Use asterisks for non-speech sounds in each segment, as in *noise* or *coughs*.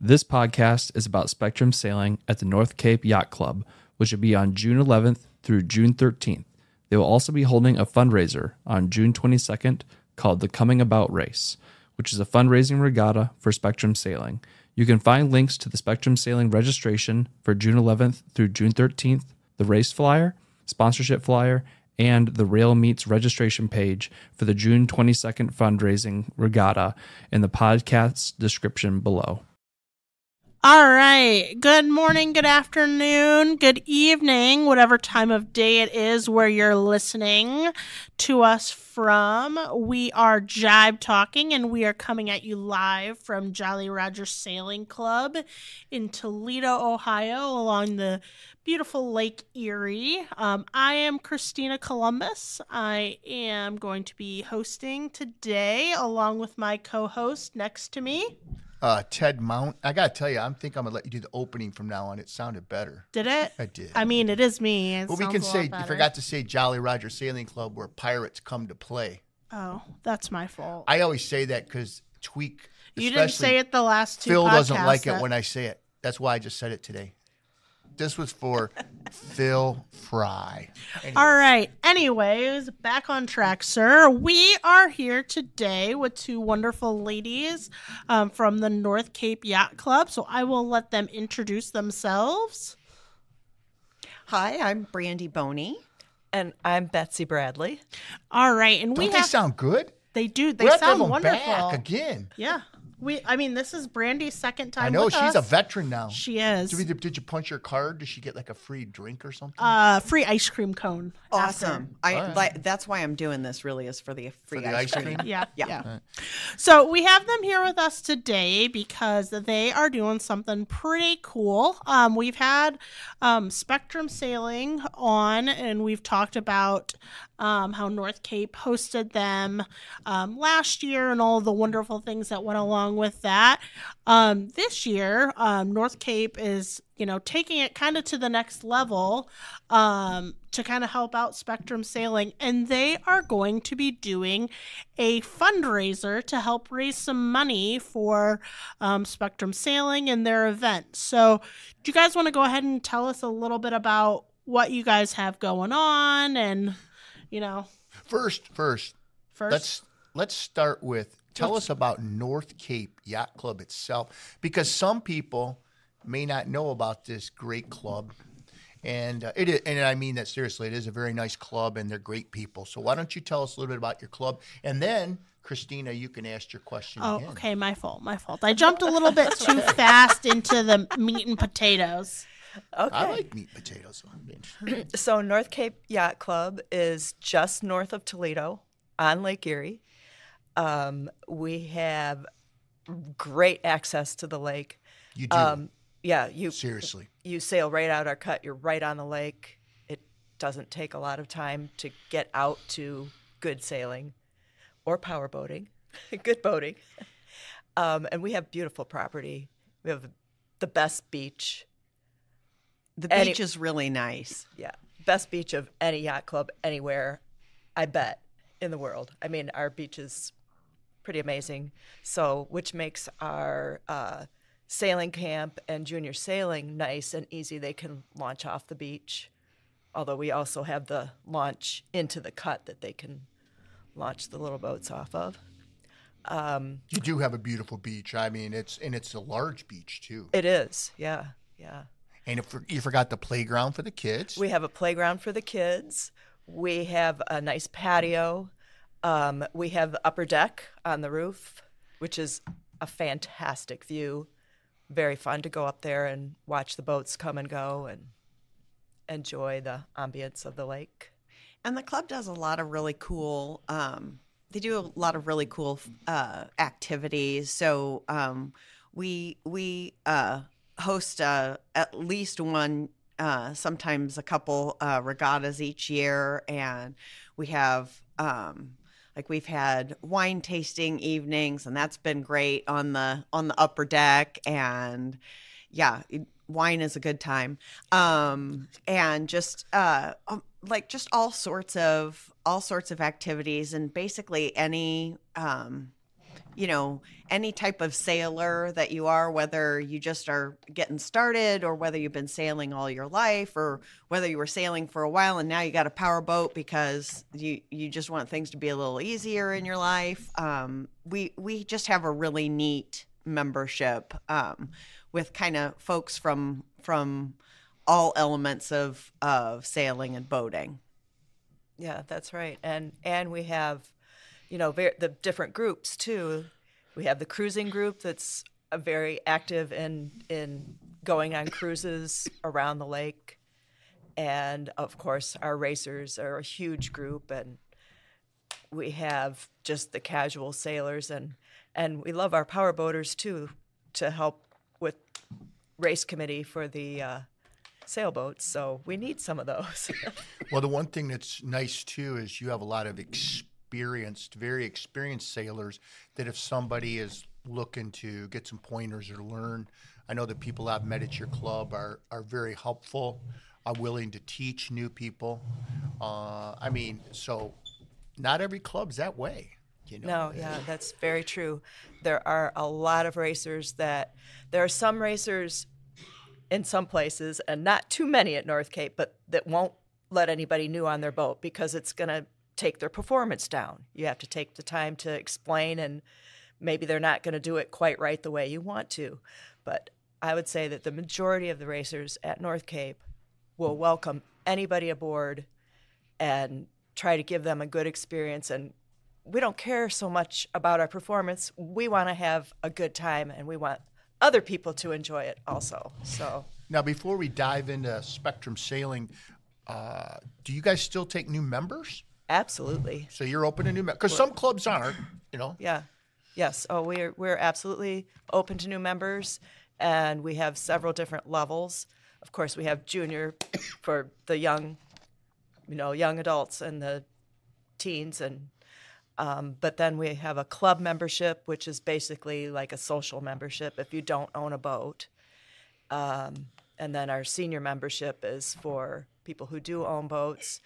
This podcast is about Spectrum sailing at the North Cape Yacht Club, which will be on June 11th through June 13th. They will also be holding a fundraiser on June 22nd called the Coming About Race, which is a fundraising regatta for Spectrum Sailing. You can find links to the Spectrum Sailing registration for June 11th through June 13th, the race flyer, sponsorship flyer, and the Rail Meets registration page for the June 22nd fundraising regatta in the podcast description below. All right. Good morning, good afternoon, good evening, whatever time of day it is where you're listening to us from. We are Jibe Talking and we are coming at you live from Jolly Roger Sailing Club in Toledo, Ohio, along the beautiful Lake Erie. Um, I am Christina Columbus. I am going to be hosting today along with my co host next to me uh, Ted Mount. I gotta tell you, I'm think I'm gonna let you do the opening from now on. It sounded better. Did it? I did. I mean, it is me. It well, we can say you forgot to say Jolly Roger Sailing Club, where pirates come to play. Oh, that's my fault. I always say that because Tweak. You didn't say it the last two. Phil doesn't like that... it when I say it. That's why I just said it today. This was for Phil Fry. Anyways. All right. Anyways, back on track, sir. We are here today with two wonderful ladies um, from the North Cape Yacht Club. So I will let them introduce themselves. Hi, I'm Brandy Boney. And I'm Betsy Bradley. All right. And Don't we they have... sound good? They do. They We're sound wonderful. again. Yeah. We, I mean, this is Brandy's second time. I know she's us. a veteran now. She is. Did, we, did, you punch your card? Did she get like a free drink or something? Uh, free ice cream cone. Awesome. After. I right. like, that's why I'm doing this. Really, is for the free for the ice, ice, cream. cream. yeah, yeah. yeah. Right. So we have them here with us today because they are doing something pretty cool. Um, we've had um, Spectrum Sailing on, and we've talked about um, how North Cape hosted them um, last year and all the wonderful things that went along along with that. Um, this year, um, North Cape is, you know, taking it kind of to the next level um, to kind of help out Spectrum Sailing. And they are going to be doing a fundraiser to help raise some money for um, Spectrum Sailing and their event. So, do you guys want to go ahead and tell us a little bit about what you guys have going on and, you know? First, first, first. Let's let's start with Tell us about North Cape Yacht Club itself, because some people may not know about this great club. And uh, it is, and I mean that seriously. It is a very nice club, and they're great people. So why don't you tell us a little bit about your club, and then Christina, you can ask your question. Oh, again. okay, my fault, my fault. I jumped a little bit *laughs* too fast into the meat and potatoes. Okay. I like meat potatoes. *clears throat* so North Cape Yacht Club is just north of Toledo on Lake Erie. Um, we have great access to the lake. You do. Um, yeah, you seriously. You sail right out our cut. You're right on the lake. It doesn't take a lot of time to get out to good sailing, or power boating, *laughs* good boating. *laughs* Um, and we have beautiful property. We have the best beach. The any, beach is really nice. Yeah, best beach of any yacht club anywhere, I bet in the world. I mean, our beach is pretty amazing. So, which makes our uh, sailing camp and junior sailing nice and easy. They can launch off the beach, although we also have the launch into the cut that they can launch the little boats off of. Um, you do have a beautiful beach. I mean, it's and it's a large beach too. It is, yeah, yeah. And if you forgot the playground for the kids, we have a playground for the kids. We have a nice patio um, we have the upper deck on the roof, which is a fantastic view. Very fun to go up there and watch the boats come and go and enjoy the ambience of the lake. And the club does a lot of really cool. Um, they do a lot of really cool uh, activities. So um, we we uh, host uh, at least one uh, sometimes a couple uh, regattas each year, and we have um, like we've had wine tasting evenings and that's been great on the on the upper deck and yeah wine is a good time um and just uh um, like just all sorts of all sorts of activities and basically any um you know, any type of sailor that you are, whether you just are getting started or whether you've been sailing all your life or whether you were sailing for a while and now you got a power boat because you, you just want things to be a little easier in your life. Um, we, we just have a really neat membership um, with kind of folks from, from all elements of, of sailing and boating. Yeah, that's right. And, and we have you know, ver- the different groups too. We have the cruising group that's very active in in going on cruises around the lake, and of course our racers are a huge group, and we have just the casual sailors, and and we love our power boaters too to help with race committee for the. Uh, sailboats, so we need some of those. *laughs* well, the one thing that's nice too is you have a lot of experience experienced, very experienced sailors that if somebody is looking to get some pointers or learn, I know the people I've met at your club are, are very helpful, are willing to teach new people. Uh, I mean, so not every club's that way. You know? No, yeah, that's very true. There are a lot of racers that there are some racers in some places and not too many at North Cape, but that won't let anybody new on their boat because it's going to take their performance down. You have to take the time to explain, and maybe they're not going to do it quite right the way you want to. But I would say that the majority of the racers at North Cape will welcome anybody aboard and try to give them a good experience. And we don't care so much about our performance. We want to have a good time and we want other people to enjoy it also. So now, before we dive into Spectrum Sailing, uh, do you guys still take new members? Absolutely. So you're open to new members because some clubs aren't, you know. Yeah. Yes. Oh, we're we're absolutely open to new members, and we have several different levels. Of course, we have junior for the young, you know, young adults and the teens, and um, but then we have a club membership, which is basically like a social membership if you don't own a boat. Um, and then our senior membership is for people who do own boats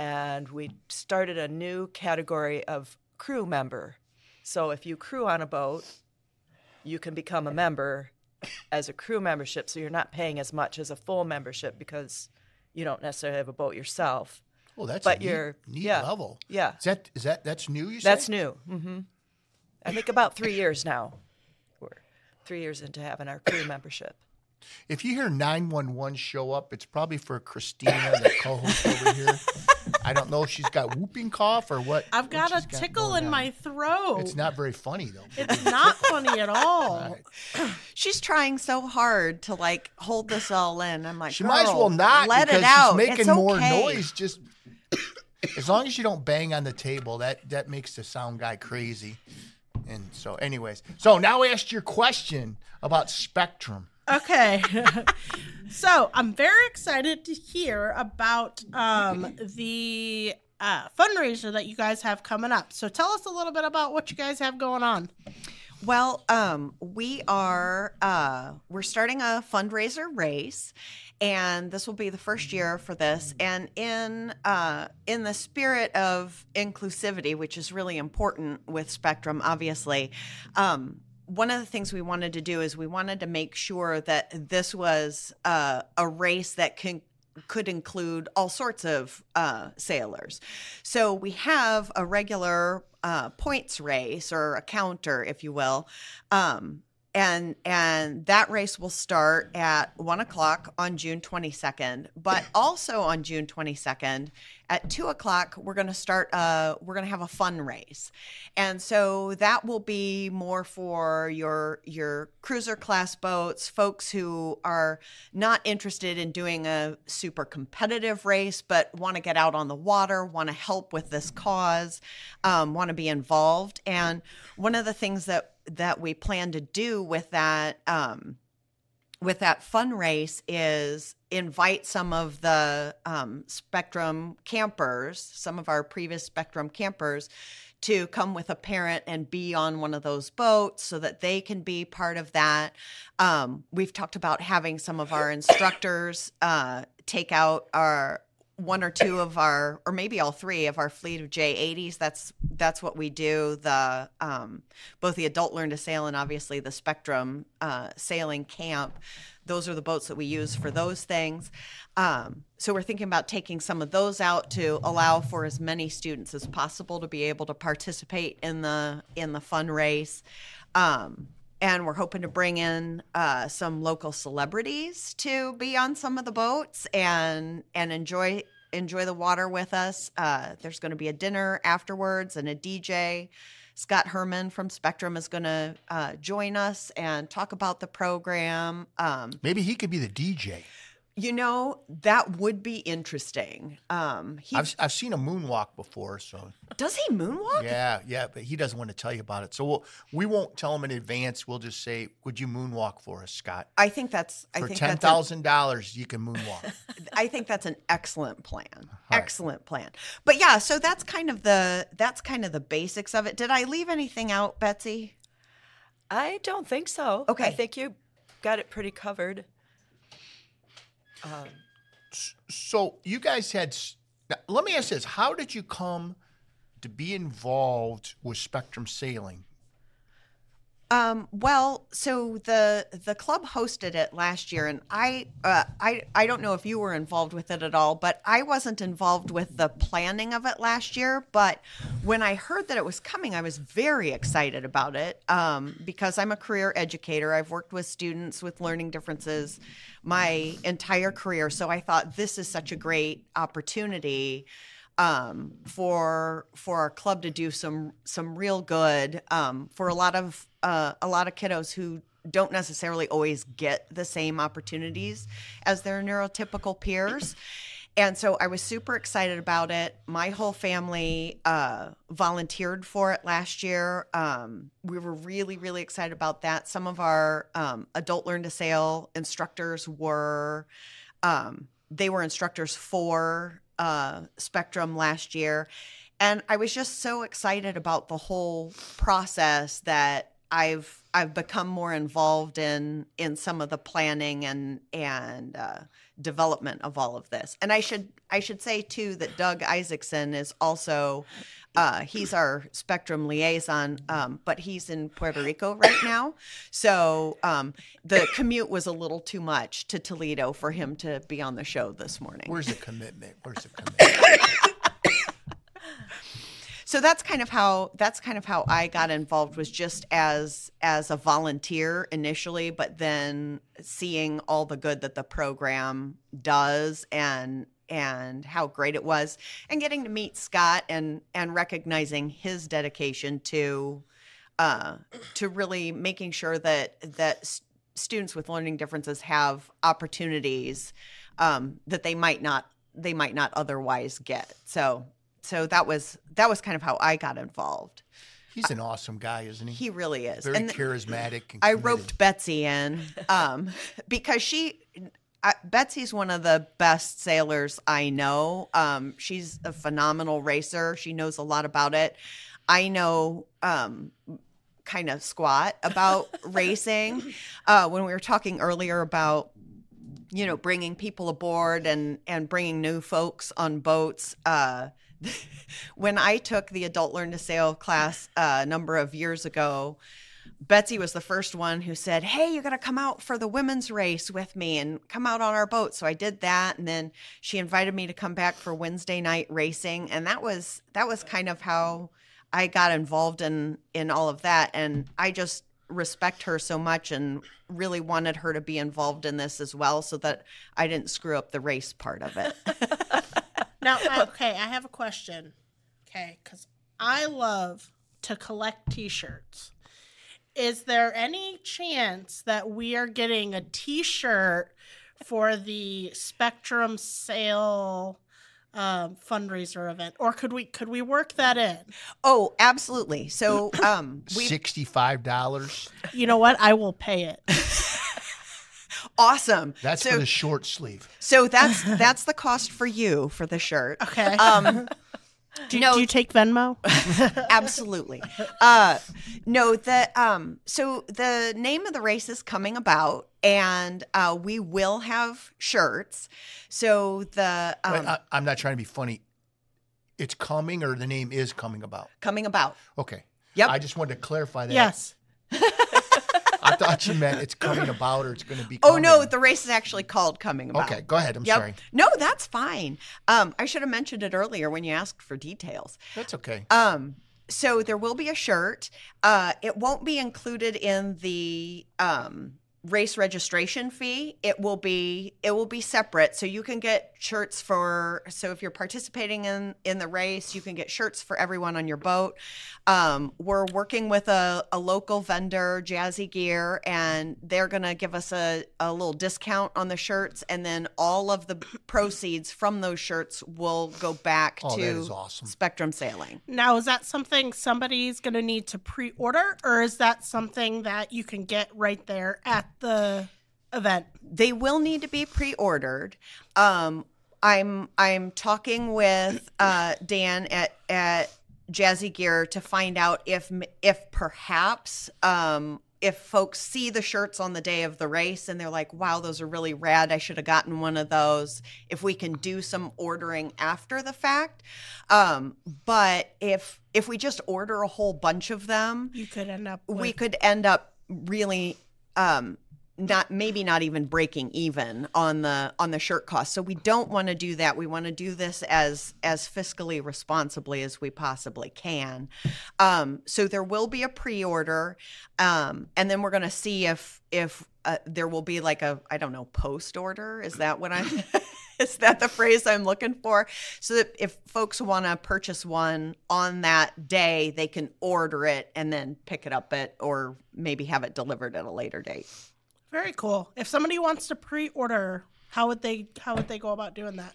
and we started a new category of crew member. So if you crew on a boat, you can become a member as a crew membership. So you're not paying as much as a full membership because you don't necessarily have a boat yourself. Well, oh, that's but a neat, neat yeah, level. Yeah. Is that is that that's new? You said That's new. Mm-hmm. I think about three years now. We're three years into having our crew membership. If you hear 911 show up, it's probably for Christina, the *laughs* co host over here. I don't know if she's got whooping cough or what. I've got a tickle got in on. my throat. It's not very funny, though. It's not funny at all. *clears throat* She's trying so hard to like hold this all in. I'm like, she might as well not let it out. She's making it's more okay. noise. Just *clears throat* as long as you don't bang on the table, that, that makes the sound guy crazy. And so, anyways, so now I asked your question about spectrum. Okay. *laughs* so I'm very excited to hear about um, the uh, fundraiser that you guys have coming up. So tell us a little bit about what you guys have going on. Well, um, we are uh, we're starting a fundraiser race, and this will be the first year for this. And in uh, in the spirit of inclusivity, which is really important with Spectrum, obviously, um, one of the things we wanted to do is we wanted to make sure that this was uh, a race that can could include all sorts of uh, sailors. So we have a regular uh, points race or a counter, if you will, um, and and that race will start at one o'clock on June 22nd. But *clears throat* also on June 22nd at two o'clock, we're going to start. Uh, we're going to have a fun race, and so that will be more for your your cruiser class boats, folks who are not interested in doing a super competitive race, but want to get out on the water, want to help with this cause, um, want to be involved. And one of the things that that we plan to do with that um, with that fundraise is invite some of the um, spectrum campers, some of our previous spectrum campers, to come with a parent and be on one of those boats so that they can be part of that. Um, we've talked about having some of our instructors uh, take out our one or two of our, or maybe all three of our fleet of J80s. That's that's what we do. The um, both the adult learn to sail and obviously the Spectrum uh, sailing camp. Those are the boats that we use for those things. Um, so we're thinking about taking some of those out to allow for as many students as possible to be able to participate in the in the fun race. Um, and we're hoping to bring in uh, some local celebrities to be on some of the boats and and enjoy enjoy the water with us. Uh, there's going to be a dinner afterwards and a DJ. Scott Herman from Spectrum is going to uh, join us and talk about the program. Um, Maybe he could be the DJ. You know, that would be interesting. Um, he, I've, I've seen a moonwalk before, so. Does he moonwalk? Yeah, yeah, but he doesn't want to tell you about it. So we'll, we won't tell him in advance. We'll just say, "Would you moonwalk for us, Scott?" I think that's I for think ten thousand dollars, you can moonwalk. *laughs* I think that's an excellent plan. Right. Excellent plan. But yeah, so that's kind of the that's kind of the basics of it. Did I leave anything out, Betsy? I don't think so. Okay, I think you got it pretty covered. Um, so you guys had. Now, let me ask this: How did you come to be involved with Spectrum Sailing? Um, well, so the the club hosted it last year, and I uh, I I don't know if you were involved with it at all, but I wasn't involved with the planning of it last year. But when I heard that it was coming, I was very excited about it um, because I'm a career educator. I've worked with students with learning differences my entire career, so I thought this is such a great opportunity um, for for our club to do some some real good um, for a lot of uh, a lot of kiddos who don't necessarily always get the same opportunities as their neurotypical peers. And so I was super excited about it. My whole family uh, volunteered for it last year. Um, we were really, really excited about that. Some of our um, adult learn to sail instructors were, um, they were instructors for uh, spectrum last year. And I was just so excited about the whole process that I've I've become more involved in in some of the planning and and uh, development of all of this. And I should I should say too that Doug Isaacson is also uh, he's our spectrum liaison, um, but he's in Puerto Rico right now. So um, the commute was a little too much to Toledo for him to be on the show this morning. Where's the commitment? Where's the *laughs* commitment? so that's kind of how that's kind of how I got involved was just as as a volunteer initially, but then seeing all the good that the program does and and how great it was and getting to meet Scott and and recognizing his dedication to uh, to really making sure that that st students with learning differences have opportunities um, that they might not they might not otherwise get. So so that was that was kind of how I got involved. He's an awesome guy, isn't he? He really is. Very and charismatic. And I roped Betsy in um, because she, I, Betsy's one of the best sailors I know. Um, she's a phenomenal racer. She knows a lot about it. I know um, kind of squat about *laughs* racing. Uh, when we were talking earlier about you know bringing people aboard and and bringing new folks on boats uh, *laughs* when I took the Adult Learn to Sail class uh, a number of years ago, Betsy was the first one who said, Hey, you got to come out for the women's race with me and come out on our boat. So I did that. And then she invited me to come back for Wednesday night racing. And that was, that was kind of how I got involved in, in all of that. And I just respect her so much and really wanted her to be involved in this as well so that I didn't screw up the race part of it. *laughs* now, okay, I have a question. Okay, because I love to collect t shirts. Is there any chance that we are getting a t shirt for the Spectrum sale? Um, fundraiser event or could we could we work that in oh absolutely so um $65 you know what i will pay it *laughs* awesome. That's so, for the short sleeve. So that's that's the cost for you for the shirt. Okay. Um, do, no, do you take Venmo? *laughs* absolutely. Uh, no, the um, so the name of the race is coming about, and uh, we will have shirts. So the um, Wait, I, I'm not trying to be funny. It's coming, or the name is coming about. Coming about. Okay. Yep. I just wanted to clarify that. Yes. *laughs* thought you meant it's coming about or it's going to be. Coming. Oh no, the race is actually called coming about. Okay, go ahead. I'm yep. sorry. No, that's fine. Um, I should have mentioned it earlier when you asked for details. That's okay. Um, so there will be a shirt. Uh, it won't be included in the um, race registration fee. It will be it will be separate, so you can get shirts for so if you're participating in in the race you can get shirts for everyone on your boat um, we're working with a, a local vendor jazzy gear and they're gonna give us a, a little discount on the shirts and then all of the proceeds from those shirts will go back oh, to awesome. spectrum sailing now is that something somebody's gonna need to pre-order or is that something that you can get right there at the event. They will need to be pre-ordered. Um, I'm I'm talking with uh, Dan at at Jazzy Gear to find out if if perhaps um, if folks see the shirts on the day of the race and they're like, "Wow, those are really rad! I should have gotten one of those." If we can do some ordering after the fact, um, but if if we just order a whole bunch of them, you could end up. With- we could end up really um, not maybe not even breaking even on the on the shirt cost. So we don't want to do that. We want to do this as as fiscally responsibly as we possibly can. Um, so there will be a pre-order, um, and then we're going to see if if uh, there will be like a I don't know post order. Is that what I'm? *laughs* is that the phrase I'm looking for? So that if folks want to purchase one on that day, they can order it and then pick it up at or maybe have it delivered at a later date. Very cool. If somebody wants to pre-order, how would they how would they go about doing that?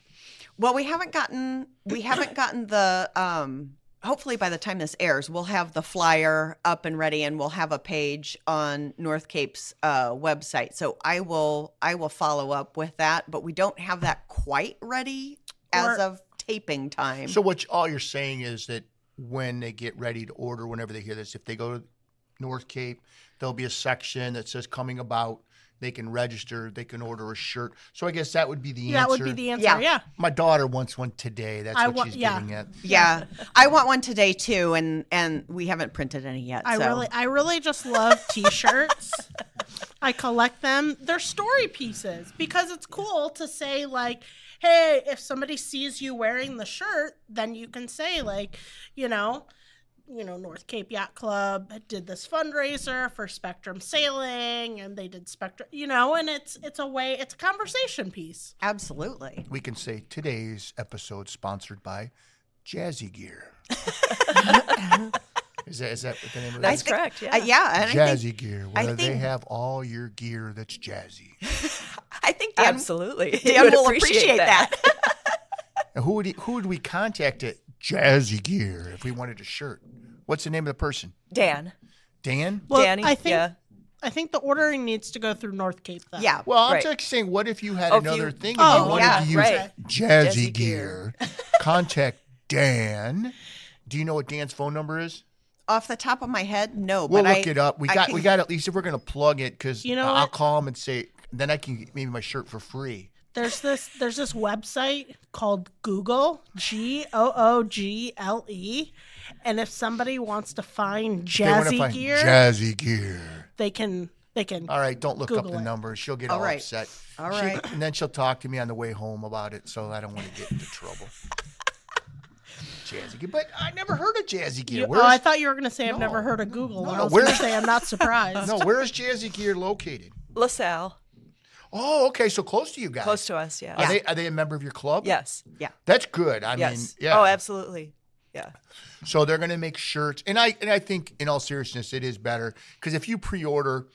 Well, we haven't gotten we haven't gotten the um hopefully by the time this airs, we'll have the flyer up and ready, and we'll have a page on North Cape's uh, website. So I will I will follow up with that, but we don't have that quite ready as or, of taping time. So what all you're saying is that when they get ready to order, whenever they hear this, if they go to North Cape, there'll be a section that says coming about. They can register. They can order a shirt. So I guess that would be the yeah, answer. That would be the answer. Yeah. yeah. My daughter wants one today. That's I what she's yeah. getting at. Yeah, I want one today too, and and we haven't printed any yet. I so. really, I really just love *laughs* T-shirts. I collect them. They're story pieces because it's cool to say like, hey, if somebody sees you wearing the shirt, then you can say like, you know you know, North Cape Yacht Club did this fundraiser for Spectrum Sailing and they did Spectrum, you know, and it's it's a way, it's a conversation piece. Absolutely. We can say today's episode sponsored by Jazzy Gear. *laughs* Is that, is that the name of that's that? That's correct. Yeah. Uh, yeah. jazzy think, gear. I think, they have all your gear that's jazzy. *laughs* I think Dan, absolutely Dan *laughs* will appreciate, appreciate that. that. who would he, who would we contact at Jazzy Gear if we wanted a shirt. What's the name of the person? Dan. Dan? Well, Danny. I think, yeah. I think the ordering needs to go through North Cape, though. Yeah. Well, I'm right. just saying, what if you had oh, another you, thing oh, you wanted yeah, to use right. Jazzy, Jazzy Gear? contact Dan. Do you know what Dan's phone number is? Off the top of my head, no. We'll look I, it up. We got, we got at least if we're gonna plug it, because you know I'll call him and say, then I can get maybe my shirt for free there's this there's this website called Google G O O G L E, and if somebody wants to find jazzy find gear, jazzy gear, they can they can. All right, don't look Google up the it. She'll get all, all right. upset. All right, she, and then she'll talk to me on the way home about it. So I don't want to get into trouble. jazzy gear, but I never heard of jazzy gear. You, oh, I thought you were going to say I've never heard of Google. No, no, I was going to say I'm not surprised. *laughs* No, where is jazzy gear located? LaSalle. Oh, okay. So close to you guys. Close to us, yeah. Are, yeah. They, are they a member of your club? Yes. Yeah. That's good. I yes. mean, yeah. Oh, absolutely. Yeah. So they're going to make shirts, and I and I think in all seriousness, it is better because if you pre-order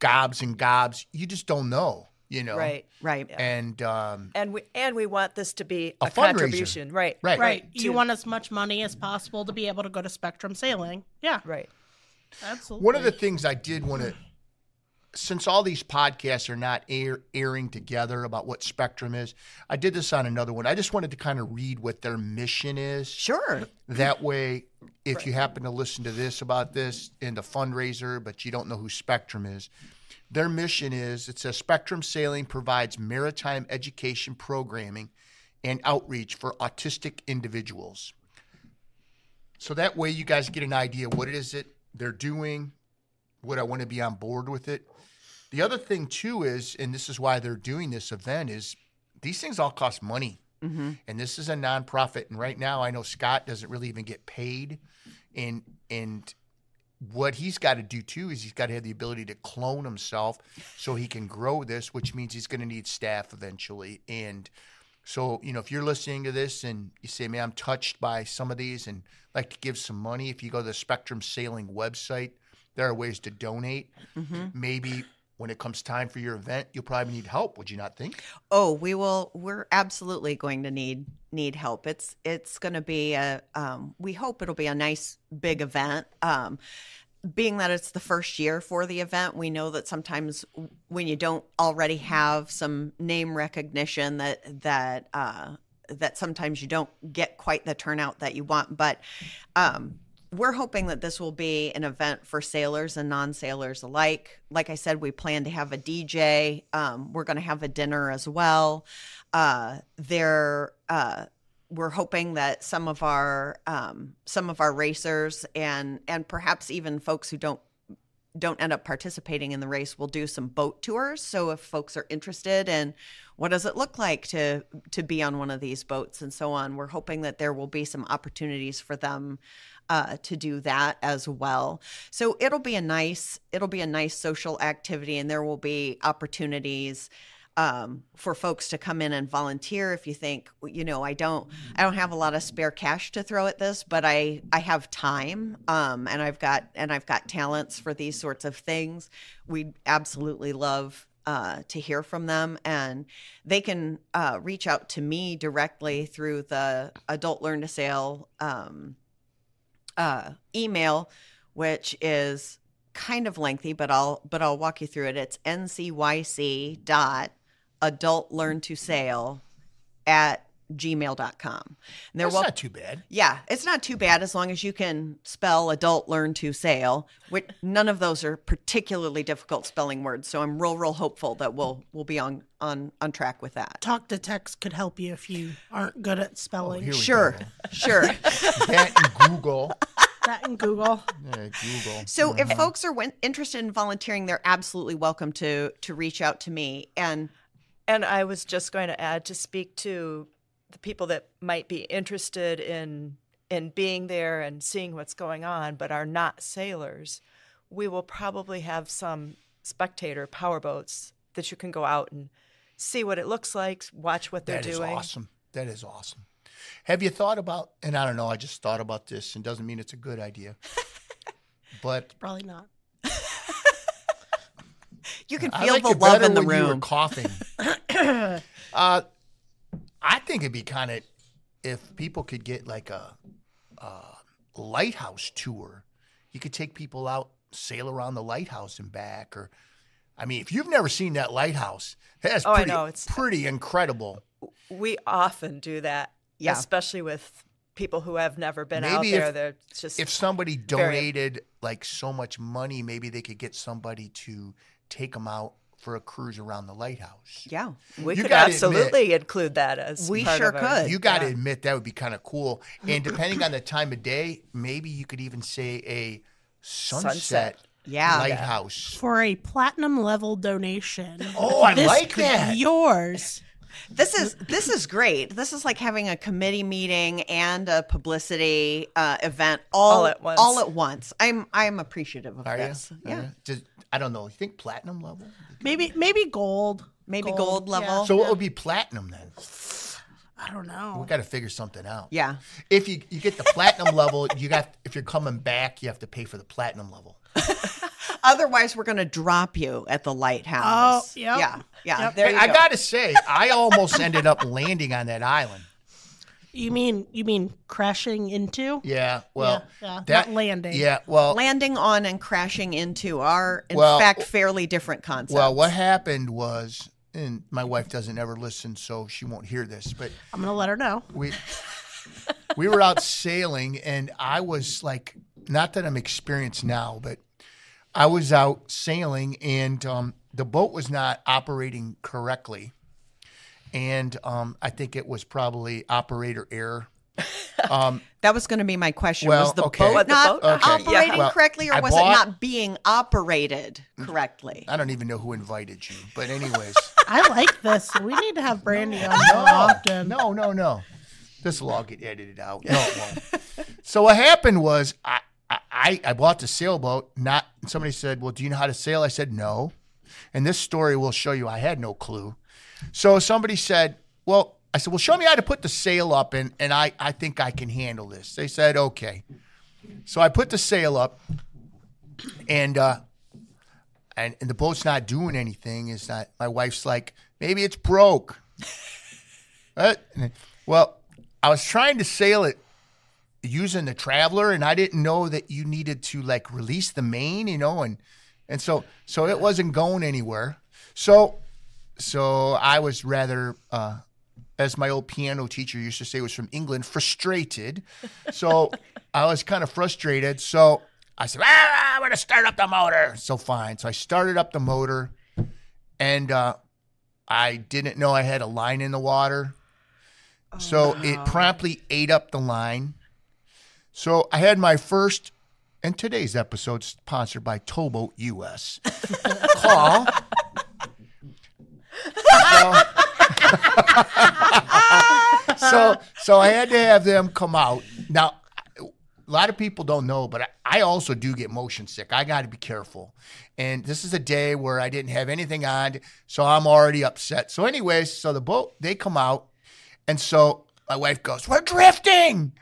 gobs and gobs, you just don't know, you know. Right. Right. And um, and we and we want this to be a, a contribution. Right. Right. Right. You want as much money as possible to be able to go to Spectrum Sailing. Yeah. Right. Absolutely. One of the things I did want to since all these podcasts are not air, airing together about what Spectrum is, I did this on another one. I just wanted to kind of read what their mission is. Sure. That way, if right. you happen to listen to this about this and the fundraiser, but you don't know who Spectrum is, their mission is it says Spectrum Sailing provides maritime education programming and outreach for autistic individuals. So that way, you guys get an idea what it is that they're doing, would I want to be on board with it? The other thing too is, and this is why they're doing this event, is these things all cost money. Mm-hmm. And this is a nonprofit. And right now I know Scott doesn't really even get paid. And and what he's got to do too is he's got to have the ability to clone himself so he can grow this, which means he's going to need staff eventually. And so, you know, if you're listening to this and you say, man, I'm touched by some of these and like to give some money, if you go to the Spectrum Sailing website, there are ways to donate. Mm-hmm. Maybe when it comes time for your event, you'll probably need help, would you not think? Oh, we will we're absolutely going to need need help. It's it's going to be a um, we hope it'll be a nice big event. Um, being that it's the first year for the event, we know that sometimes when you don't already have some name recognition that that uh, that sometimes you don't get quite the turnout that you want. But um, we're hoping that this will be an event for sailors and non-sailors alike. Like I said, we plan to have a DJ. Um, we're going to have a dinner as well. Uh, there, uh, we're hoping that some of our um, some of our racers and and perhaps even folks who don't don't end up participating in the race we will do some boat tours. So if folks are interested in what does it look like to to be on one of these boats and so on, we're hoping that there will be some opportunities for them uh, to do that as well. So it'll be a nice it'll be a nice social activity, and there will be opportunities um, for folks to come in and volunteer if you think you know i don't mm-hmm. i don't have a lot of spare cash to throw at this but i i have time um, and i've got and i've got talents for these sorts of things we absolutely love uh, to hear from them and they can uh, reach out to me directly through the adult learn to sail um, uh, email which is kind of lengthy, but I'll but I'll walk you through it. It's ncyc dot adult learn to sail at gmail.com. And there That's not too bad. Yeah, it's not too bad as long as you can spell adult learn to sail, which none of those are particularly difficult spelling words. So I'm real, real hopeful that we'll we'll be on on on track with that. Talk to text could help you if you aren't good at spelling. Oh, sure. Sure. *laughs* that and Google. That and Google. Yeah, Google. So if mm-hmm. folks are w- interested in volunteering, they're absolutely welcome to to reach out to me and and I was just going to add to speak to the people that might be interested in in being there and seeing what's going on but are not sailors. We will probably have some spectator powerboats that you can go out and see what it looks like, watch what they're doing. That is awesome. That is awesome. Have you thought about and I don't know, I just thought about this and doesn't mean it's a good idea. *laughs* but probably not you can feel the love in the room. You were coughing. *coughs* uh, I think it'd be kind of if people could get like a, a, lighthouse tour. You could take people out, sail around the lighthouse and back, or I mean, if you've never seen that lighthouse, that's oh, pretty, I know. It's, pretty incredible. We often do that, yeah. especially with people who have never been maybe out there. If, just if somebody donated very... like so much money, maybe they could get somebody to take them out for a cruise around the lighthouse. Yeah, we you could absolutely admit, include that as we sure could. you got to yeah. admit that would be kind of cool. And depending on the time of day, maybe you could even say a sunset. sunset. Yeah. Lighthouse. For a platinum level donation. Oh, I like that. Yours this is this is great. This is like having a committee meeting and a publicity uh, event all, all, at once. All at once. I'm I'm appreciative of Are this. You? Yeah. Just I don't know. You think platinum level? Maybe maybe gold. Maybe gold, gold level. Yeah. So what would be platinum then? I don't know. We got to figure something out. Yeah. If you you get the platinum level, you got if you're coming back, you have to pay for the platinum level. *laughs* Otherwise, we're going to drop you at the lighthouse. Oh, yep. yeah. Yeah. Yep. I got to say, I almost ended up landing on that island. You mean you mean crashing into? Yeah, well, yeah, yeah. That, not landing. Yeah, well, landing on and crashing into are in well, fact fairly different concepts. Well, what happened was, and my wife doesn't ever listen, so she won't hear this. But I'm gonna let her know. We we were out sailing, and I was like, not that I'm experienced now, but I was out sailing and um, the boat was not operating correctly. And um, I think it was probably operator error. *laughs* Um, that was going to be my question. Well, was the okay. boat not Okay. operating yeah. well, correctly, or I was bought, it not being operated correctly? I don't even know who invited you, but anyways, *laughs* I like this. We need to have Brandy no, on no, often. No, no, no. This will all get edited out. No, *laughs* so what happened was I, I, I bought the sailboat. Not somebody said, "Well, do you know how to sail?" I said, "No," and this story will show you I had no clue. So somebody said, "Well," I said, "Well, show me how to put the sail up," and and I I think I can handle this. They said, "Okay," so I put the sail up, and uh, and, and the boat's not doing anything. Is that my wife's like maybe it's broke. uh, *laughs* well, I was trying to sail it using the traveler and I didn't know that you needed to like release the main, you know, and and so so it wasn't going anywhere. So so I was rather uh as my old piano teacher used to say was from England, frustrated. So I was kind of frustrated. So I said, ah, I'm gonna start up the motor. So fine. So I started up the motor and uh I didn't know I had a line in the water. Oh, so it promptly ate up the line. So I had my first, and today's episode sponsored by Tobo US. *laughs* call. so, *laughs* so, so I had to have them come out. Now, a lot of people don't know, but I, I also do get motion sick. I got to be careful. And this is a day where I didn't have anything on, so I'm already upset. So, anyways, so the boat they come out, and so my wife goes, "We're drifting."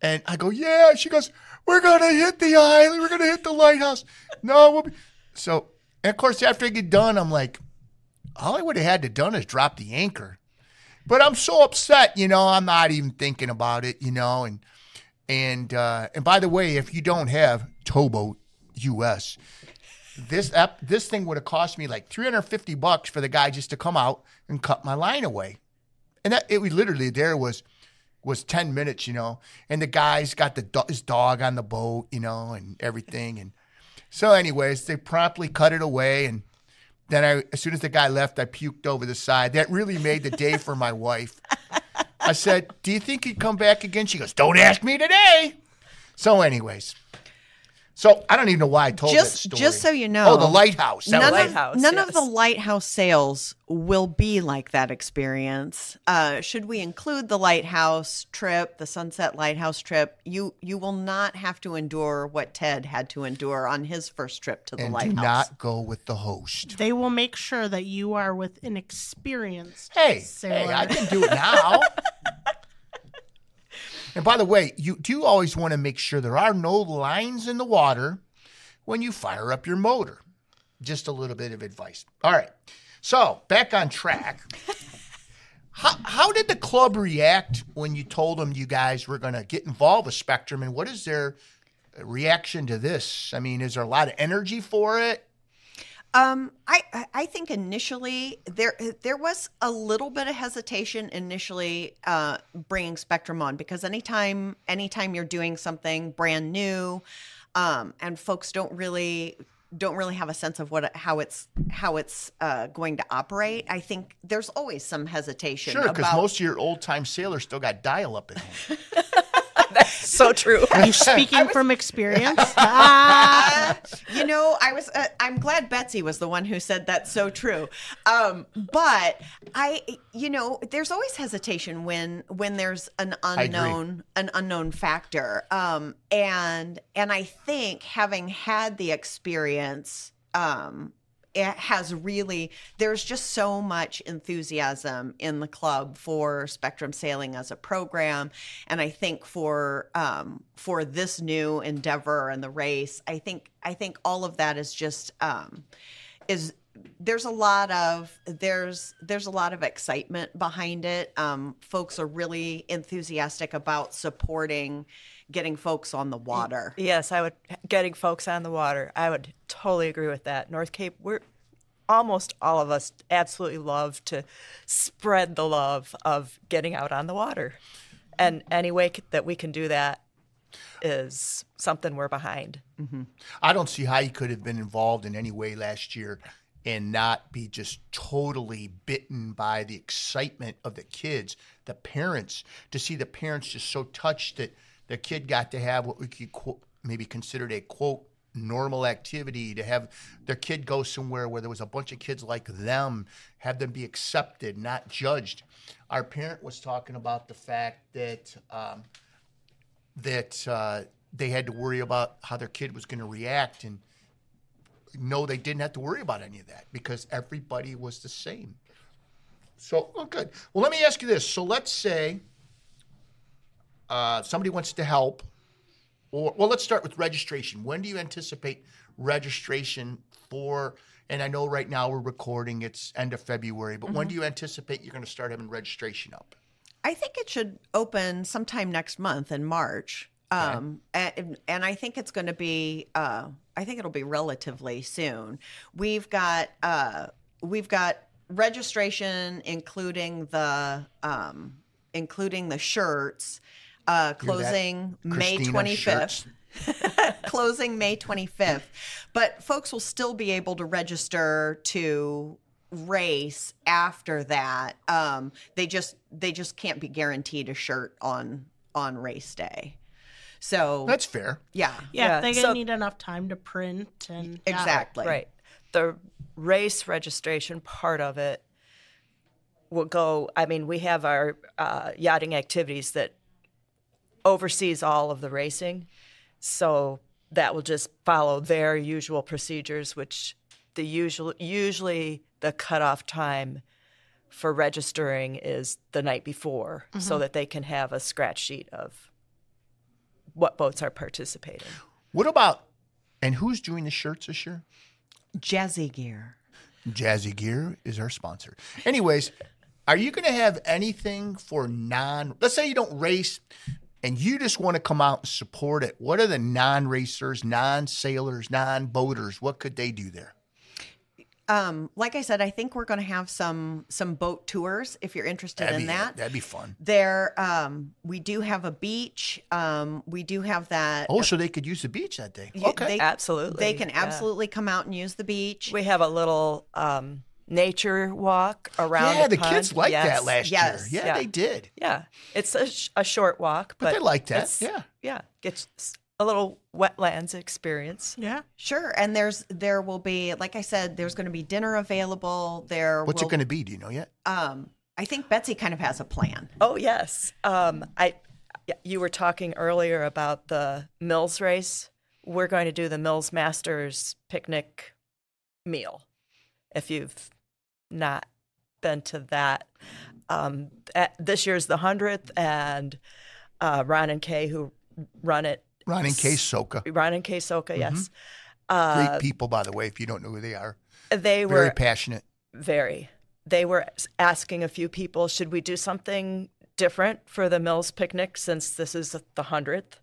And I go, yeah. She goes, we're going to hit the island. We're going to hit the lighthouse. No, we'll be. So, and of course, after I get done, I'm like, all I would have had to done is drop the anchor. But I'm so upset, you know, I'm not even thinking about it, you know. And, and, uh, and by the way, if you don't have Towboat US, this app, this thing would have cost me like 350 bucks for the guy just to come out and cut my line away. And that it was literally there was was 10 minutes, you know. And the guy's got the do- his dog on the boat, you know, and everything. And so, anyways, they promptly cut it away. And then I, as soon as the guy left, I puked over the side. That really made the day for my wife. I said, Do you think he'd come back again? She goes, Don't ask me today. So, anyways. So I don't even know why I told just, this story. Just so you know. Oh, the lighthouse. none, lighthouse, of, none yes. of the lighthouse sales will be like that experience. Uh, should we include the lighthouse trip, the Sunset Lighthouse trip? You you will not have to endure what Ted had to endure on his first trip to the and lighthouse. Do not go with the host. They will make sure that you are with an experienced. Hey, sailor. hey, I can do it now. *laughs* And by the way, you do always want to make sure there are no lines in the water when you fire up your motor. Just a little bit of advice. All right. So back on track. *laughs* How, how, did the club react when you told them you guys were going to get involved with Spectrum, and what is their reaction to this? I mean, is there a lot of energy for it? Um, I I think initially there there was a little bit of hesitation initially uh, bringing Spectrum on because anytime anytime you're doing something brand new, um, and folks don't really don't really have a sense of what how it's how it's uh, going to operate. I think there's always some hesitation. Sure, because about... most of your old time sailors still got dial up at home. *laughs* so true. Are you *laughs* speaking was, from experience? *laughs* Uh, you know, I was. Uh, I'm glad Betsy was the one who said that's so true. Um, but I, you know, there's always hesitation when when there's an unknown an unknown factor. Um, and and I think having had the experience um, it has really there's just so much enthusiasm in the club for spectrum sailing as a program and i think for um, for this new endeavor and the race i think i think all of that is just um, is there's a lot of there's there's a lot of excitement behind it. Um, folks are really enthusiastic about supporting getting folks on the water. Yes, I would getting folks on the water. I would totally agree with that. North Cape, we're almost all of us absolutely love to spread the love of getting out on the water. And any way that we can do that is something we're behind. Mm -hmm. I don't see how you could have been involved in any way last year and not be just totally bitten by the excitement of the kids, the parents, to see the parents just so touched that their kid got to have what we could maybe considered a quote normal activity, to have their kid go somewhere where there was a bunch of kids like them, have them be accepted, not judged. Our parent was talking about the fact that um, that uh, they had to worry about how their kid was going to react, and no, they didn't have to worry about any of that because everybody was the same. So, oh, good. Well, let me ask you this. So, let's say uh, somebody wants to help or well let's start with registration when do you anticipate registration for and i know right now we're recording it's end of february but mm-hmm. when do you anticipate you're going to start having registration up i think it should open sometime next month in march um, and, and i think it's going to be uh, i think it'll be relatively soon we've got uh, we've got registration including the um, including the shirts uh, closing May 25th. *laughs* closing May 25th. But folks will still be able to register to race after that. Um, they just they just can't be guaranteed a shirt on on race day. So that's fair. Yeah, yeah. yeah. They so, need enough time to print and exactly yeah. right. The race registration part of it will go. I mean, we have our uh, yachting activities that oversees all of the racing. So that will just follow their usual procedures, which the usual usually the cutoff time for registering is the night before mm-hmm. so that they can have a scratch sheet of what boats are participating. What about and who's doing the shirts this year? Jazzy Gear. Jazzy Gear is our sponsor. Anyways, are you going to have anything for non? Let's say you don't race, and you just want to come out and support it, what are the non racers, non sailors, non boaters? What could they do there? Um, like I said, I think we're going to have some some boat tours if you're interested that'd in be, that. That'd be fun. There, um, we do have a beach. Um, we do have that. Oh, so they could use the beach that day. okay, they, absolutely. They can absolutely yeah. come out and use the beach. We have a little um, nature walk around. Yeah, the, the kids liked yes. that last yes. year. Yeah, yeah, they did. Yeah, it's a, sh- a short walk, but, but they like that. Yeah, yeah, it's a little wetlands experience. Yeah, sure. And there's there will be, like I said, there's going to be dinner available. There. What's will, it going to be? Do you know yet? Um, I think Betsy kind of has a plan. Oh yes. Um, I you were talking earlier about the Mills race. We're going to do the Mills Masters picnic meal. If you've not been to that. Um, at, this year's the hundredth, and uh, Ron and Kay who run it. Ron and Kay Soka. Ron and Kay Soka, yes. Mm -hmm. uh, Great people, by the way. If you don't know who they are, they were very passionate. Very. They were asking a few people, should we do something different for the Mills picnic since this is the hundredth?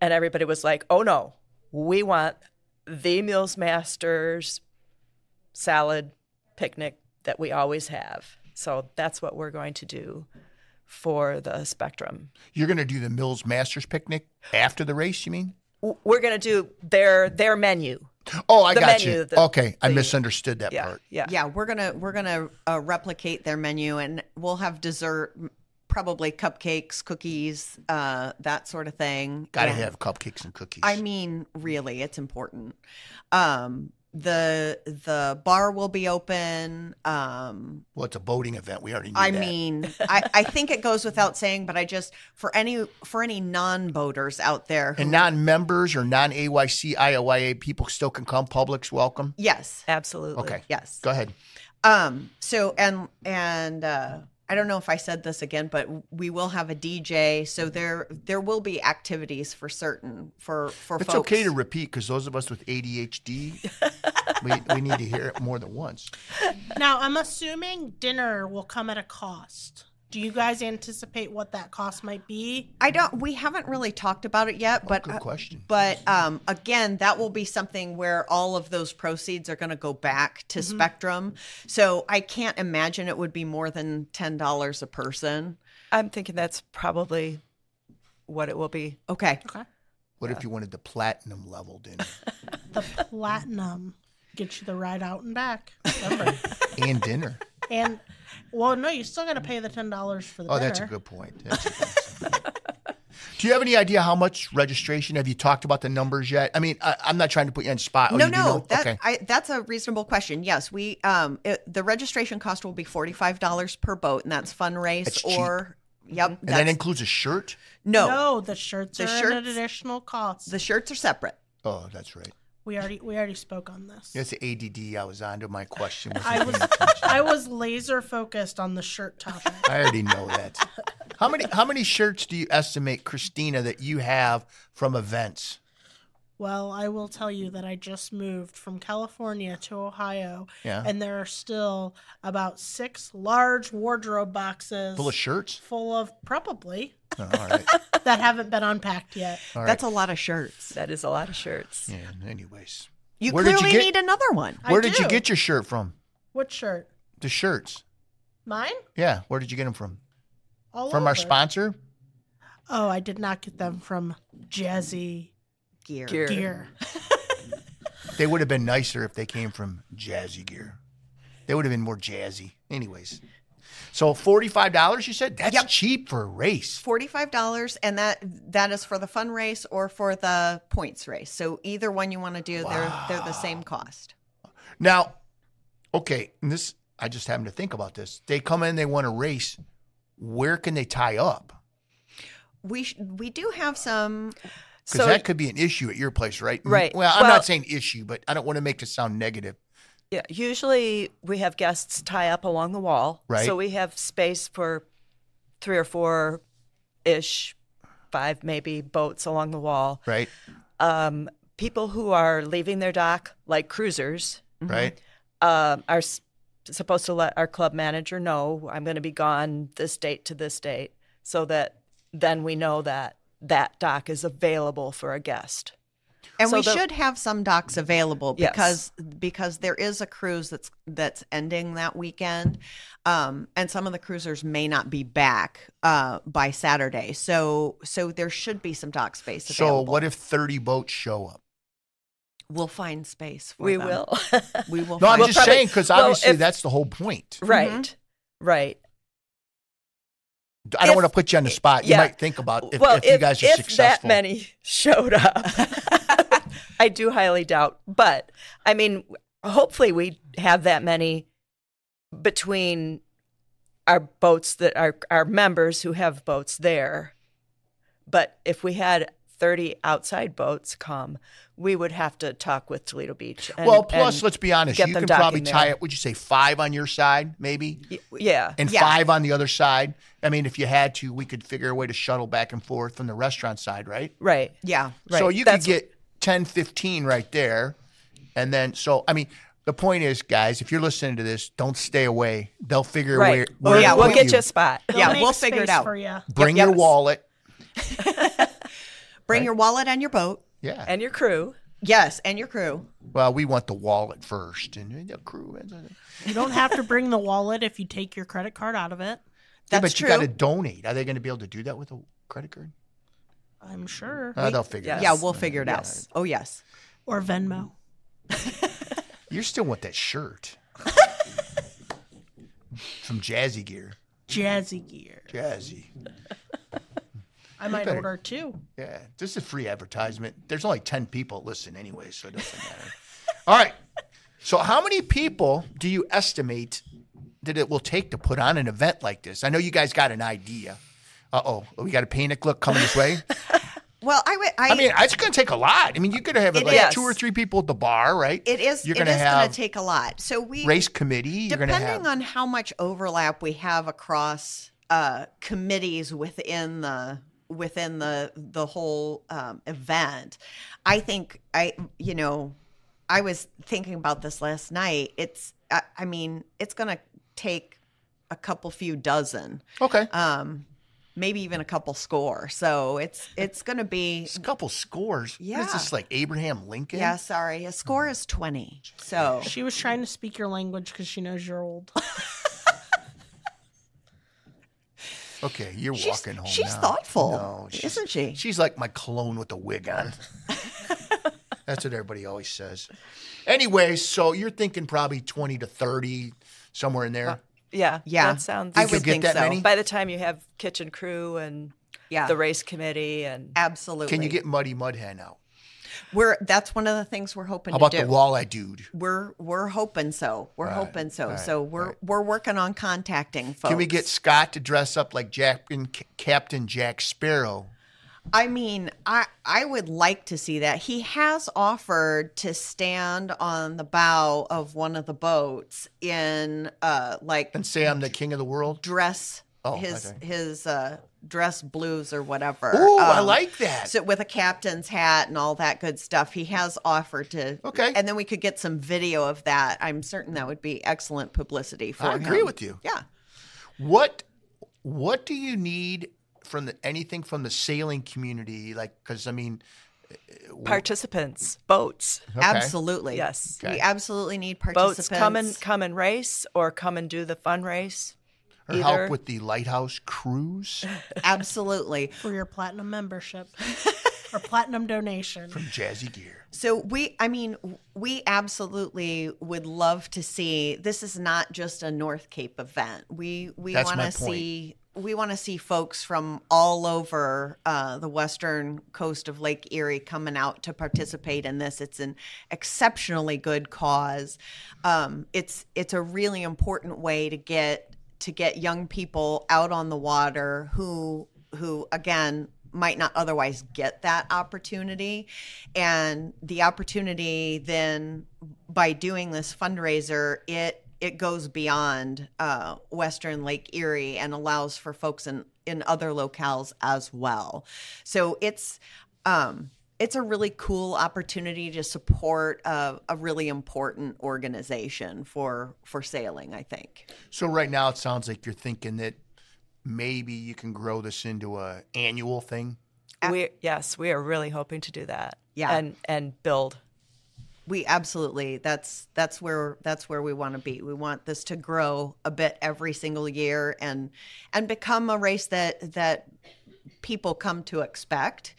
And everybody was like, "Oh no, we want the Mills Masters salad picnic that we always have. So that's what we're going to do for the spectrum. You're going to do the Mills Masters picnic after the race, you mean? We're going to do their their menu. Oh, I the got menu, you. The, okay, the, I misunderstood that yeah, part. Yeah, yeah, we're gonna we're gonna uh, replicate their menu, and we'll have dessert, probably cupcakes, cookies, uh, that sort of thing. Got to have cupcakes and cookies. I mean, really, it's important. Um, the the bar will be open. Um, well, it's a boating event. We already. I that. mean, *laughs* I, I think it goes without saying, but I just for any for any non boaters out there who, and non members or non AYC IOYA people still can come. Public's welcome. Yes, absolutely. Okay, yes. Go ahead. Um. So and and uh, I don't know if I said this again, but we will have a DJ, so mm-hmm. there there will be activities for certain for for. It's folks. okay to repeat because those of us with ADHD, *laughs* we, we need to hear it more than once. Now I'm assuming dinner will come at a cost. Do you guys anticipate what that cost might be? I don't. We haven't really talked about it yet, oh, but good uh, question. But um, again, that will be something where all of those proceeds are going to go back to mm-hmm. Spectrum. So I can't imagine it would be more than ten dollars a person. I'm thinking that's probably what it will be. Okay. Okay. What yeah. if you wanted the platinum level dinner? *laughs* the platinum gets you the ride out and back, *laughs* and dinner and well, no, you still got to pay the ten dollars for the. Oh, that's a, that's a good point. Do you have any idea how much registration? Have you talked about the numbers yet? I mean, I, am not trying to put you on spot. Oh, no, no, that, okay. I, that's a reasonable question. Yes, we um, it, the registration cost will be forty five dollars per boat, and that's fun that's or. Cheap. Yep. And that includes a shirt? No. No, the shirts the are shirts, an additional cost. The shirts are separate. Oh, that's right. We already we already spoke on this. That's the ADD I was on to my question. I was I was laser focused on the shirt topic. I already know that. How many how many shirts do you estimate, Christina, that you have from events? Well, I will tell you that I just moved from California to Ohio, yeah. and there are still about six large wardrobe boxes full of shirts, full of probably oh, *laughs* that haven't been unpacked yet. All That's right. a lot of shirts. That is a lot of shirts. Yeah. Anyways, you where clearly you get, need another one. Where I did do. you get your shirt from? What shirt? The shirts. Mine? Yeah. Where did you get them from? All from over. our sponsor. Oh, I did not get them from Jazzy. Gear. Gear. Gear. *laughs* they would have been nicer if they came from Jazzy Gear. They would have been more jazzy. Anyways. So forty-five dollars, you said that's yep. cheap for a race. Forty-five dollars, and that that is for the fun race or for the points race. So either one you want to do, wow. they're they're the same cost. Now, okay, this I just happened to think about this. They come in, they want to race. Where can they tie up? We sh- we do have some because so, that could be an issue at your place, right? Right. Well, I'm well, not saying issue, but I don't want to make this sound negative. Yeah. Usually we have guests tie up along the wall. Right. So we have space for three or four ish, five maybe boats along the wall. Right. Um, people who are leaving their dock, like cruisers, mm-hmm. right, um, are s- supposed to let our club manager know I'm going to be gone this date to this date, so that then we know that that dock is available for a guest. And so we the, should have some docks available because yes. because there is a cruise that's that's ending that weekend, um, and some of the cruisers may not be back uh, by Saturday. So so there should be some dock space. Available. So what if thirty boats show up? We'll find space for we them. will. we will. No, I'm just probably, saying because obviously well, if, that's the whole point. Mm-hmm. Right. Mm -hmm. Right. I don't if, want to put you on the spot. You might think about if, well, if, if you guys are if successful. that many showed up. *laughs* I do highly doubt. But I mean, hopefully we have that many between our boats that are our members who have boats there. But if we had 30 outside boats come, we would have to talk with Toledo Beach. And, well, plus, let's be honest, you can probably tie it, would you say five on your side, maybe? Y- yeah. And yeah. five on the other side? I mean, if you had to, we could figure a way to shuttle back and forth from the restaurant side, right? Right. Yeah. Right. So you That's could get 10, 15 right there. And then, so, I mean, the point is, guys, if you're listening to this, don't stay away. They'll figure right. a way. Oh, yeah, we'll get you. you a spot. They'll yeah, we'll figure it out. For you. Bring yep, your wallet. *laughs* *laughs* Bring right? your wallet and your boat. Yeah. And your crew. Yes, and your crew. Well, we want the wallet first, and the crew. You don't have to bring the wallet if you take your credit card out of it. That's yeah, but true. you got to donate. Are they going to be able to do that with a credit card? I'm sure. Uh, they'll figure. Yes. it out. Yeah, we'll figure it yeah. out. Oh yes. Or Venmo. *laughs* you still want that shirt from *laughs* Jazzy Gear. Jazzy Gear. Jazzy. I might better. order two. Yeah, this is free advertisement. There's only 10 people listen anyway, so it doesn't matter. *laughs* All right. So, how many people do you estimate that it will take to put on an event like this? I know you guys got an idea. Uh oh, we got a panic look coming this way. *laughs* Well, I would. I, mean, it's going to take a lot. I mean, you're going to have like is. two or three people at the bar, right? It is. You're going to have. take a lot. So we race committee. depending have, on how much overlap we have across uh, committees within the within the the whole um, event. I think I you know I was thinking about this last night. It's I, I mean it's gonna take a couple few dozen. Okay. Um, maybe even a couple score. So it's it's going to be it's a couple scores. Yeah, it's just like Abraham Lincoln. Yeah, sorry, a score is twenty. So she was trying to speak your language because she knows you're old. *laughs* Okay, you're she's, walking home. She's now. thoughtful, no, she's, isn't she? She's like my clone with a wig on. *laughs* That's what everybody always says. Anyway, so you're thinking probably 20 to 30, somewhere in there. Uh, yeah, yeah. That sounds. I would think so. Many? By the time you have kitchen crew and yeah. the race committee and absolutely, can you get Muddy Mud Hen out? we're that's one of the things we're hoping. How about to do. the walleye dude? We're we're hoping so. We're right, hoping so. Right, so we're right. we're working on contacting folks. Can we get Scott to dress up like Jack and C Captain Jack Sparrow? I mean, I I would like to see that. He has offered to stand on the bow of one of the boats in uh like and say I'm the king of the world. Dress oh, his okay. his uh dress blues or whatever. Oh, um, I like that. So with a captain's hat and all that good stuff, he has offered to. Okay. And then we could get some video of that. I'm certain that would be excellent publicity for him. I agree with you. Yeah. What What do you need from the, anything from the sailing community? Like, because I mean, uh, participants boats okay. absolutely yes okay. we absolutely need participants boats come and come and race or come and do the fun race her either. help with the lighthouse cruise. *laughs* Absolutely. For your platinum membership *laughs* or platinum donation. From Jazzy Gear. So we I mean we absolutely would love to see this is not just a North Cape event. We we want to see we want to see folks from all over uh, the western coast of Lake Erie coming out to participate in this. It's an exceptionally good cause. Um, it's it's a really important way to get to get young people out on the water who who again might not otherwise get that opportunity and the opportunity then by doing this fundraiser it it goes beyond uh, western lake erie and allows for folks in in other locales as well so it's um it's a really cool opportunity to support a, a, really important organization for for sailing i think so right now it sounds like you're thinking that maybe you can grow this into a annual thing we yes we are really hoping to do that yeah and and build we absolutely that's that's where that's where we want to be we want this to grow a bit every single year and and become a race that that people come to expect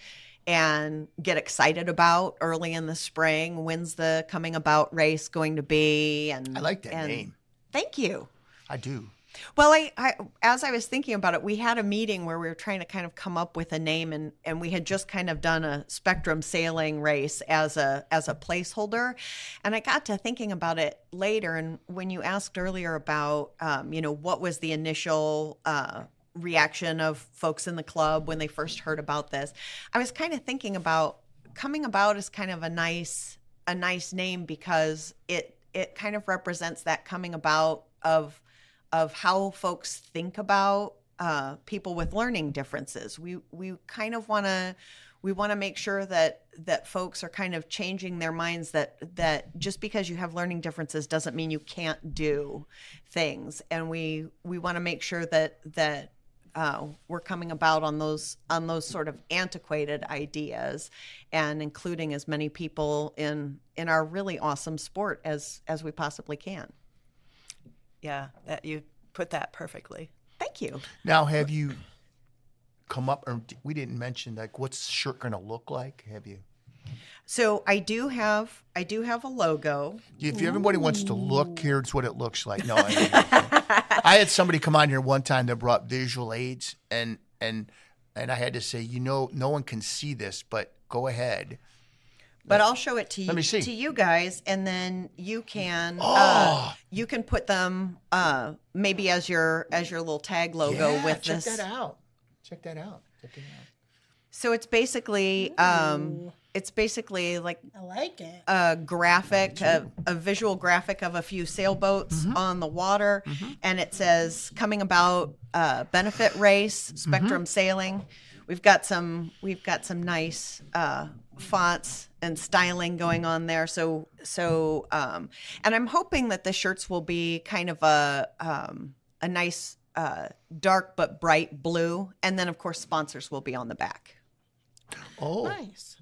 and get excited about early in the spring. When's the coming about race going to be? And I like that and name. Thank you. I do. Well, I, I, as I was thinking about it, we had a meeting where we were trying to kind of come up with a name, and and we had just kind of done a spectrum sailing race as a as a placeholder, and I got to thinking about it later. And when you asked earlier about, um, you know, what was the initial uh, reaction of folks in the club when they first heard about this. I was kind of thinking about coming about is kind of a nice a nice name because it it kind of represents that coming about of of how folks think about uh, people with learning differences. We we kind of want to we want to make sure that that folks are kind of changing their minds that that just because you have learning differences doesn't mean you can't do things and we we want to make sure that that uh, were coming about on those on those sort of antiquated ideas, and including as many people in in our really awesome sport as as we possibly can. Yeah, that you put that perfectly. Thank you. Now, have you come up? Or we didn't mention like what's the shirt going to look like? Have you? So I do have I do have a logo. If everybody wants to look, here's what it looks like. No, I, *laughs* mean, I had somebody come on here one time that brought visual aids, and and and I had to say, you know, no one can see this, but go ahead. But I'll show it to you Let me see. to you guys, and then you can uh, oh! you can put them uh, maybe as your as your little tag logo Yeah, with check this. that out. Check that out. Check that out. So it's basically um, it's basically like I like it a graphic, a, a visual graphic of a few sailboats mm-hmm. on the water, mm-hmm. and it says coming about uh, benefit race mm-hmm. Spectrum mm-hmm. Sailing. We've got some we've got some nice uh, fonts and styling going on there. So so um, and I'm hoping that the shirts will be kind of a um, a nice uh, dark but bright blue, and then of course sponsors will be on the back. Oh, nice.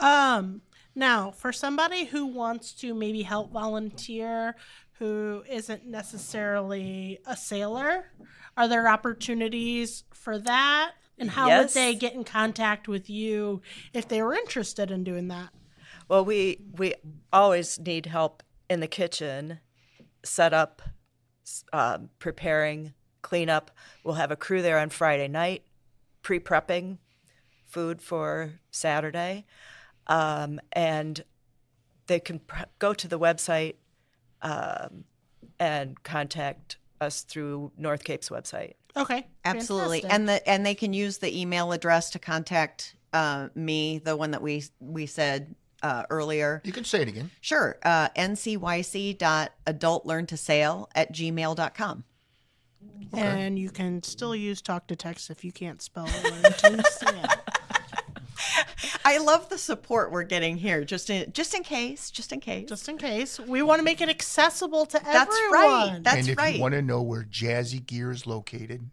Um, now, for somebody who wants to maybe help volunteer, who isn't necessarily a sailor, are there opportunities for that? And how yes. would they get in contact with you if they were interested in doing that? Well, we we always need help in the kitchen, set up, uh, preparing, cleanup. We'll have a crew there on Friday night, pre prepping food for Saturday. Um, and they can pr- go to the website um, and contact us through North Cape's website. Okay, absolutely. Fantastic. And the and they can use the email address to contact uh, me, the one that we we said uh, earlier. You can say it again. Sure. Uh, ncyc.adultlearntosail at gmail.com. Okay. And you can still use talk to text if you can't spell *laughs* learn to sail. I love the support we're getting here. Just in just in case, just in case, just in case. We want to make it accessible to That's everyone. That's right. That's and if right. you want to know where Jazzy Gear is located,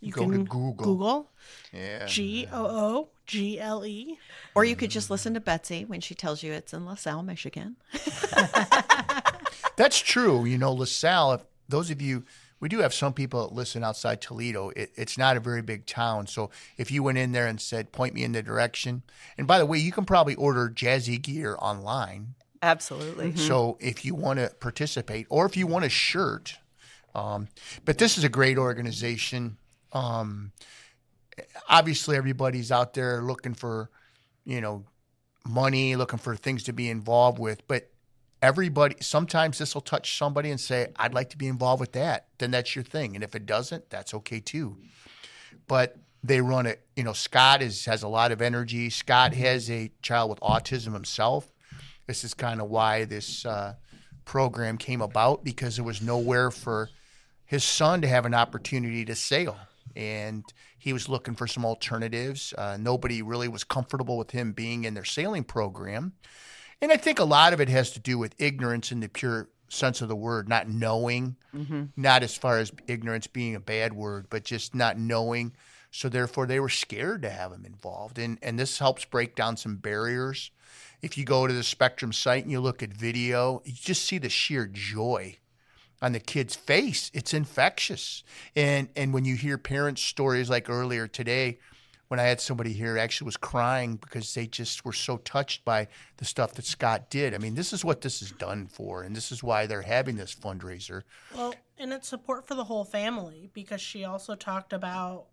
you go to Google. Google. Yeah. G O O G L E. Or you could just listen to Betsy when she tells you it's in LaSalle, Michigan. *laughs* That's true. You know, LaSalle. If those of you we do have some people that listen outside Toledo. It, it's not a very big town. So if you went in there and said, point me in the direction, and by the way, you can probably order jazzy gear online. Absolutely. Mm-hmm. So if you want to participate or if you want a shirt, um, but this is a great organization. Um, obviously, everybody's out there looking for, you know, money, looking for things to be involved with, but everybody sometimes this will touch somebody and say i'd like to be involved with that then that's your thing and if it doesn't that's okay too but they run it you know scott is has a lot of energy scott mm-hmm. has a child with autism himself this is kind of why this uh, program came about because there was nowhere for his son to have an opportunity to sail and he was looking for some alternatives uh, nobody really was comfortable with him being in their sailing program and I think a lot of it has to do with ignorance in the pure sense of the word, not knowing, mm-hmm. not as far as ignorance being a bad word, but just not knowing. So therefore, they were scared to have him involved, and and this helps break down some barriers. If you go to the Spectrum site and you look at video, you just see the sheer joy on the kid's face. It's infectious, and and when you hear parents' stories like earlier today when I had somebody here actually was crying because they just were so touched by the stuff that Scott did. I mean, this is what this is done for, and this is why they're having this fundraiser. Well, and it's support for the whole family because she also talked about,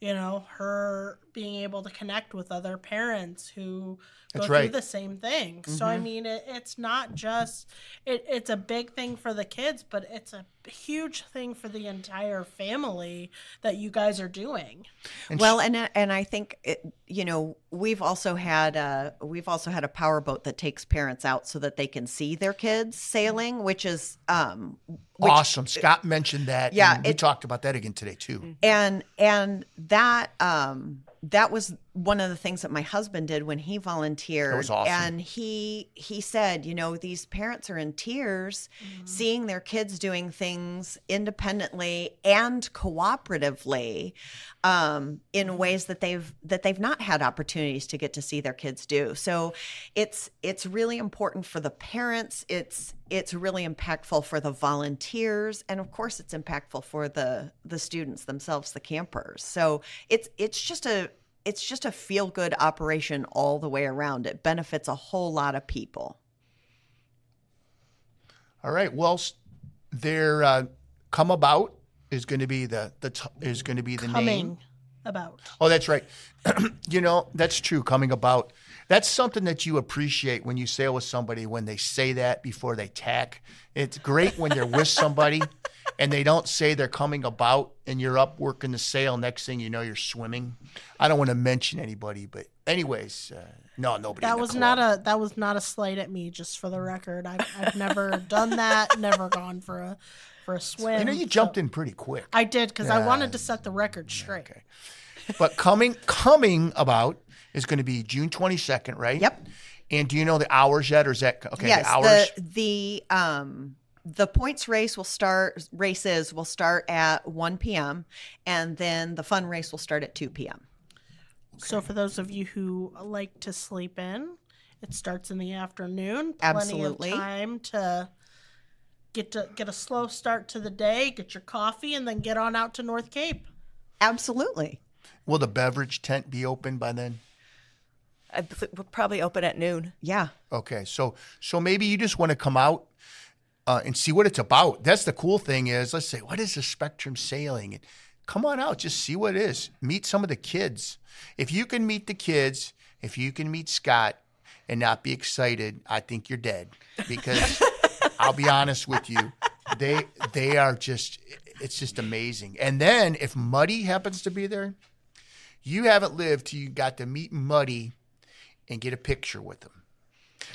you know, her being able to connect with other parents who go That's through the same thing. Mm-hmm. So I mm-hmm. mean, it, it's not just it, it's a big thing for the kids, but it's a huge thing for the entire family that you guys are doing. And well, she- and uh, and I think it, you know we've also had a uh, we've also had a power boat that takes parents out so that they can see their kids sailing, which is um, which, awesome. Scott mentioned that. Yeah, it, we talked about that again today too. And and that um, that was one of the things that my husband did when he volunteered awesome. and he he said you know these parents are in tears mm-hmm. seeing their kids doing things independently and cooperatively um, in mm-hmm. ways that they've that they've not had opportunities to get to see their kids do so it's it's really important for the parents it's it's really impactful for the volunteers and of course it's impactful for the the students themselves the campers so it's it's just a it's just a feel good operation all the way around. It benefits a whole lot of people. All right. Well, their uh, come about is going to be the the t- is going to be the coming name about. Oh, that's right. *clears throat* you know, that's true. Coming about. That's something that you appreciate when you sail with somebody when they say that before they tack. It's great when you're with somebody and they don't say they're coming about and you're up working the sail. Next thing you know, you're swimming. I don't want to mention anybody, but anyways, uh, no, nobody. That was club. not a that was not a slight at me. Just for the record, I've, I've never *laughs* done that. Never gone for a for a swim. You know, you jumped so. in pretty quick. I did because uh, I wanted to set the record straight. Okay. But coming coming about is going to be June 22nd, right? Yep. And do you know the hours yet, or is that okay? Yes, the hours. The, the um the points race will start races will start at 1 p.m. and then the fun race will start at 2 p.m. Okay. So for those of you who like to sleep in, it starts in the afternoon. Plenty Absolutely. of time to get to get a slow start to the day, get your coffee, and then get on out to North Cape. Absolutely. Will the beverage tent be open by then? I, we'll probably open at noon. Yeah. Okay, so so maybe you just want to come out, uh, and see what it's about. That's the cool thing is let's say, what is the spectrum sailing? And come on out, just see what it is. Meet some of the kids. If you can meet the kids, if you can meet Scott and not be excited, I think you're dead. Because *laughs* I'll be honest with you, they they are just it's just amazing. And then if Muddy happens to be there, you haven't lived till you got to meet Muddy and get a picture with him.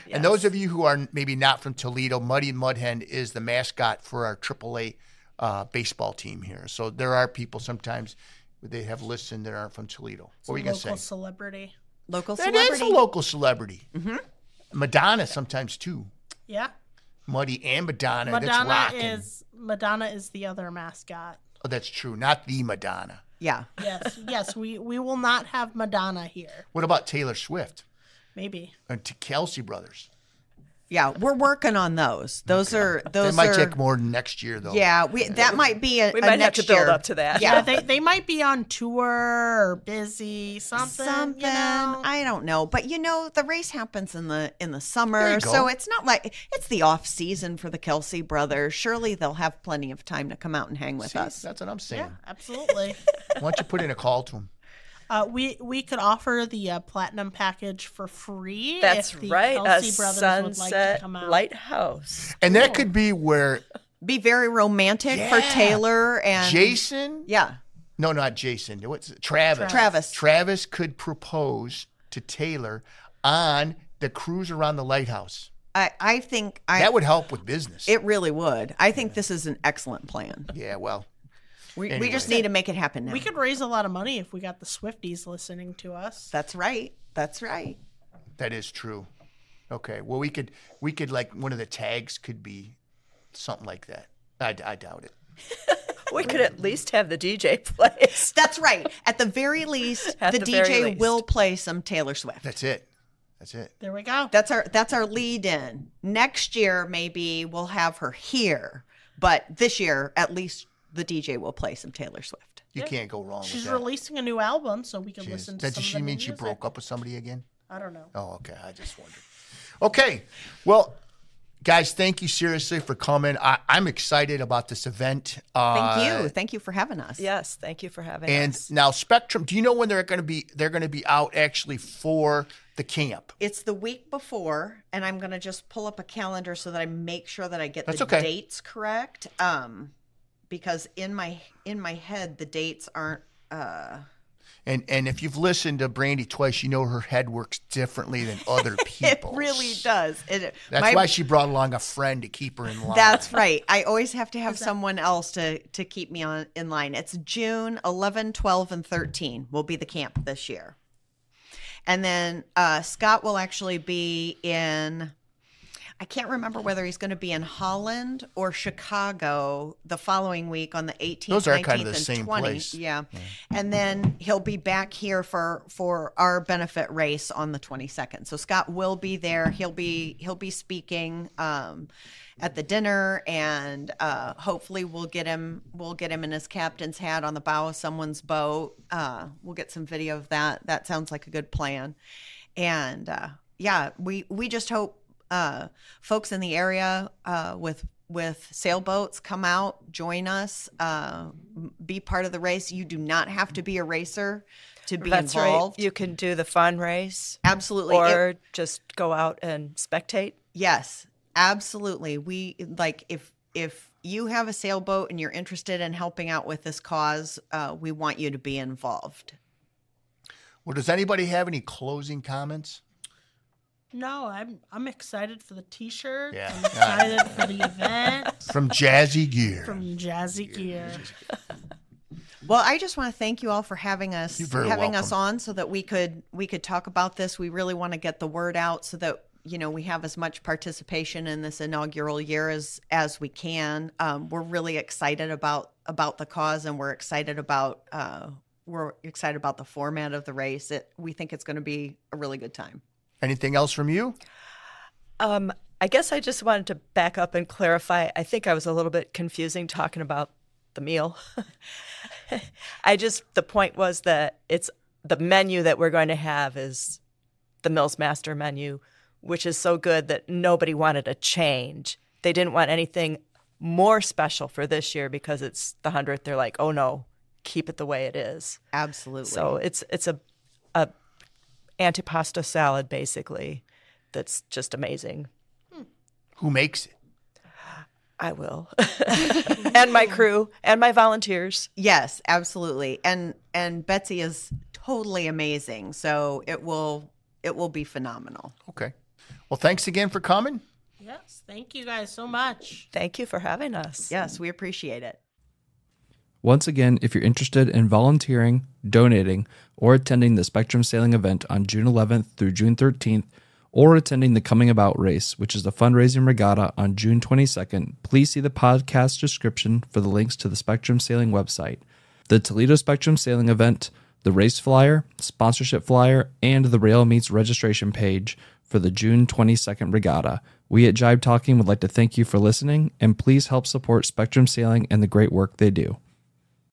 Yes. And those of you who are maybe not from Toledo, Muddy Mudhen is the mascot for our AAA uh, baseball team here. So there are people sometimes they have listened that aren't from Toledo. It's what are you going to say? Local celebrity. Local that celebrity. That is a local celebrity. Mm-hmm. Madonna sometimes too. Yeah. Muddy and Madonna. Madonna is Madonna is the other mascot. Oh, that's true. Not the Madonna. Yeah. yes. Yes. We we will not have Madonna here. What about Taylor Swift? Maybe. to Kelsey Brothers. Yeah, we're working on those. Those okay. are those. They might are, take more next year though. Yeah, we, that might be a. We a might have to build year. up to that. Yeah, yeah *laughs* they, they might be on tour or busy something. Something you know? I don't know, but you know the race happens in the in the summer, so it's not like it's the off season for the Kelsey brothers. Surely they'll have plenty of time to come out and hang with See, us. That's what I'm saying. Yeah, absolutely. Why don't you put in a call to them? Uh, we we could offer the uh, platinum package for free. That's right. Kelsey a sunset like lighthouse, and cool. that could be where be very romantic yeah. for Taylor and Jason. Yeah. No, not Jason. What's Travis? Travis. Travis could propose to Taylor on the cruise around the lighthouse. I, I think I, that would help with business. It really would. I think yeah. this is an excellent plan. Yeah, well, we, anyway. we just need to make it happen now. We could raise a lot of money if we got the Swifties listening to us. That's right. That's right. That is true. Okay. Well, we could we could like one of the tags could be something like that. I, I doubt it. *laughs* we could at least have the DJ play. *laughs* That's right. At the very least, the, the, DJ least. will play some Taylor Swift. That's it. That's it. There we go. That's our that's our lead in. Next year maybe we'll have her here, but this year at least the DJ will play some Taylor Swift. You yeah. can't go wrong. She's releasing a new album, so we can she listen. Is. to That some she mean she broke up with somebody again? I don't know. Oh, okay. I just wondered. Okay, well, guys, thank you seriously for coming. I, am excited about this event. Uh, thank you, uh, thank you for having us. Yes, thank you for having and us. And now, Spectrum, do you know when they're going to be? They're going to be out actually for the camp. It's the week before, and I'm going to just pull up a calendar so that I make sure that I get That's the okay. dates correct. Um, because in my in my head the dates aren't uh and and if you've listened to Brandy twice, you know her head works differently than other people. *laughs* it really does. It, that's my, why she brought along a friend to keep her in line. That's right. I always have to have that, someone else to to keep me on in line. It's June 11, 12, and 13 will be the camp this year. And then uh, Scott will actually be in I can't remember whether he's going to be in Holland or Chicago the following week on the 18th, Those are 19th, kind of the and same 20th. Place. Yeah. yeah. And then he'll be back here for for our benefit race on the 22nd. So Scott will be there. He'll be he'll be speaking um, at the dinner, and uh, hopefully we'll get him we'll get him in his captain's hat on the bow of someone's boat. Uh, we'll get some video of that. That sounds like a good plan. And uh, yeah, we we just hope uh, folks in the area uh, with with sailboats come out join us uh, be part of the race you do not have to be a racer to be That's involved right. you can do the fun race absolutely or it, just go out and spectate yes absolutely we like if if you have a sailboat and you're interested in helping out with this cause uh, we want you to be involved well does anybody have any closing comments no, I'm I'm excited for the T-shirt. Yeah. I'm excited for the event. *laughs* From Jazzy Gear. From Jazzy Gear. Well, I just want to thank you all for having us having welcome. us on so that we could we could talk about this. We really want to get the word out so that you know we have as much participation in this inaugural year as as we can. Um, we're really excited about about the cause and we're excited about uh, we're excited about the format of the race. It, we think it's going to be a really good time. Anything else from you? Um, I guess I just wanted to back up and clarify. I think I was a little bit confusing talking about the meal. *laughs* I just, the point was that it's the menu that we're going to have is the Mills Master menu, which is so good that nobody wanted a change. They didn't want anything more special for this year because it's the 100th. They're like, oh no, keep it the way it is. Absolutely. So it's, it's a, a antipasta salad, basically, that's just amazing. Who makes it? I will. *laughs* and my crew and my volunteers. Yes, absolutely. And and Betsy is totally amazing. So it will it will be phenomenal. Okay. Well, thanks again for coming. Yes, thank you guys so much. Thank you for having us. Yes, we appreciate it. Once again, if you're interested in volunteering, donating, or attending the Spectrum Sailing event on June 11th through June 13th, or attending the Coming About Race, which is the fundraising regatta on June 22nd, please see the podcast description for the links to the Spectrum Sailing website, the Toledo Spectrum Sailing event, the race flyer, sponsorship flyer, and the Rail Meets registration page for the June 22nd regatta. We at Jibe Talking would like to thank you for listening, and please help support Spectrum Sailing and the great work they do.